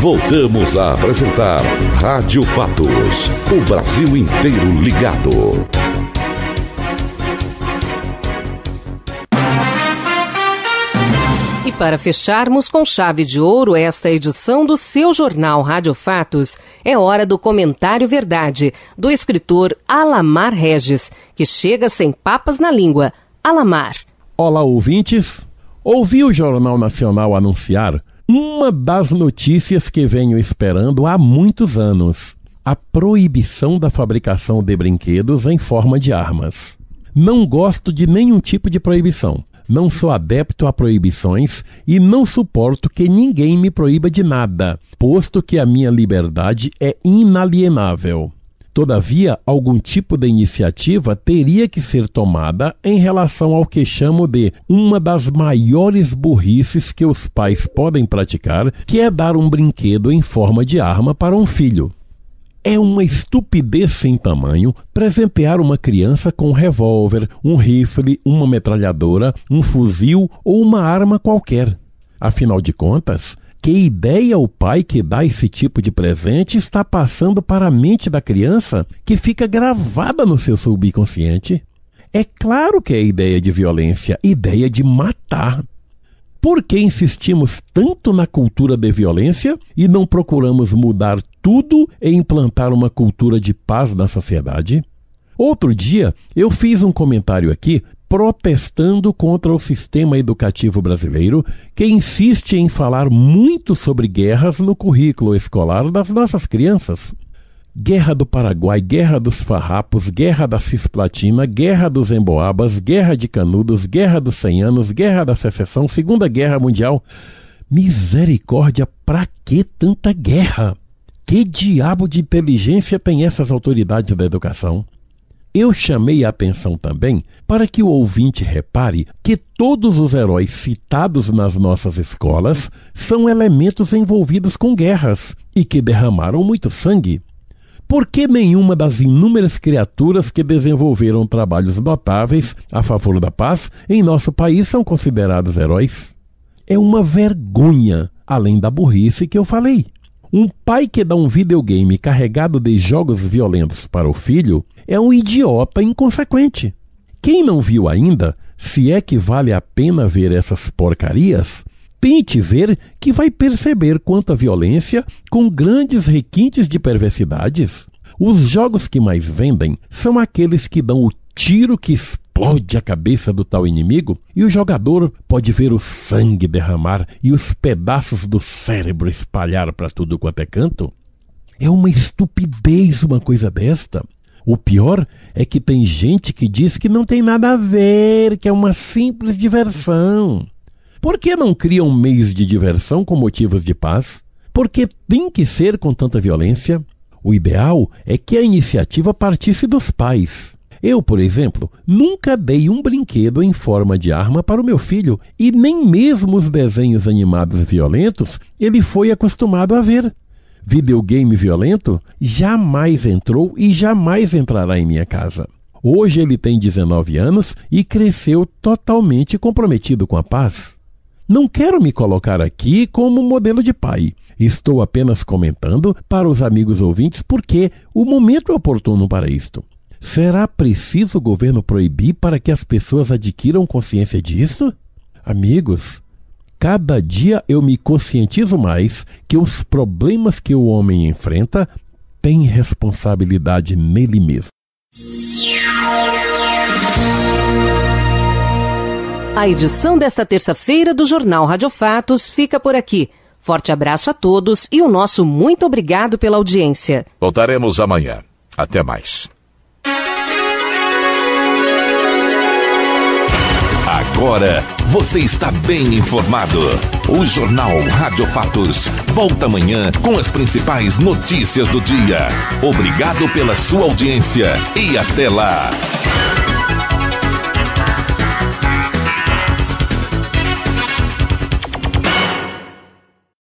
Voltamos a apresentar Rádio Fatos. O Brasil inteiro ligado. E para fecharmos com chave de ouro esta edição do seu jornal Rádio Fatos, é hora do comentário Verdade, do escritor Alamar Regis, que chega sem papas na língua. Alamar. Olá, ouvintes. Ouvi o Jornal Nacional anunciar uma das notícias que venho esperando há muitos anos: a proibição da fabricação de brinquedos em forma de armas. Não gosto de nenhum tipo de proibição. Não sou adepto a proibições e não suporto que ninguém me proíba de nada, posto que a minha liberdade é inalienável. Todavia, algum tipo de iniciativa teria que ser tomada em relação ao que chamo de uma das maiores burrices que os pais podem praticar, que é dar um brinquedo em forma de arma para um filho. É uma estupidez sem tamanho presentear uma criança com um revólver, um rifle, uma metralhadora, um fuzil ou uma arma qualquer. Afinal de contas, que ideia o pai que dá esse tipo de presente está passando para a mente da criança que fica gravada no seu subconsciente? É claro que é ideia de violência, ideia de matar. Por que insistimos tanto na cultura de violência e não procuramos mudar tudo e implantar uma cultura de paz na sociedade? Outro dia eu fiz um comentário aqui protestando contra o sistema educativo brasileiro, que insiste em falar muito sobre guerras no currículo escolar das nossas crianças. Guerra do Paraguai, Guerra dos Farrapos, Guerra da Cisplatina, Guerra dos Emboabas, Guerra de Canudos, Guerra dos Cem Anos, Guerra da Secessão, Segunda Guerra Mundial. Misericórdia, pra que tanta guerra? Que diabo de inteligência tem essas autoridades da educação? Eu chamei a atenção também para que o ouvinte repare que todos os heróis citados nas nossas escolas são elementos envolvidos com guerras e que derramaram muito sangue. Por que nenhuma das inúmeras criaturas que desenvolveram trabalhos notáveis a favor da paz em nosso país são consideradas heróis? É uma vergonha, além da burrice que eu falei. Um pai que dá um videogame carregado de jogos violentos para o filho é um idiota inconsequente. Quem não viu ainda, se é que vale a pena ver essas porcarias, tente ver que vai perceber quanta violência, com grandes requintes de perversidades. Os jogos que mais vendem são aqueles que dão o tiro que explode a cabeça do tal inimigo e o jogador pode ver o sangue derramar e os pedaços do cérebro espalhar para tudo quanto é canto? É uma estupidez uma coisa desta. O pior é que tem gente que diz que não tem nada a ver, que é uma simples diversão. Por que não criam um mês de diversão com motivos de paz? Por que tem que ser com tanta violência? O ideal é que a iniciativa partisse dos pais. Eu, por exemplo, nunca dei um brinquedo em forma de arma para o meu filho e nem mesmo os desenhos animados violentos ele foi acostumado a ver. Videogame violento jamais entrou e jamais entrará em minha casa. Hoje ele tem 19 anos e cresceu totalmente comprometido com a paz. Não quero me colocar aqui como modelo de pai. Estou apenas comentando para os amigos ouvintes porque o momento é oportuno para isto. Será preciso o governo proibir para que as pessoas adquiram consciência disso? Amigos, cada dia eu me conscientizo mais que os problemas que o homem enfrenta têm responsabilidade nele mesmo. A edição desta terça-feira do Jornal Radiofatos fica por aqui. Forte abraço a todos e o nosso muito obrigado pela audiência. Voltaremos amanhã. Até mais. Agora você está bem informado. O Jornal Rádio Fatos volta amanhã com as principais notícias do dia. Obrigado pela sua audiência e até lá.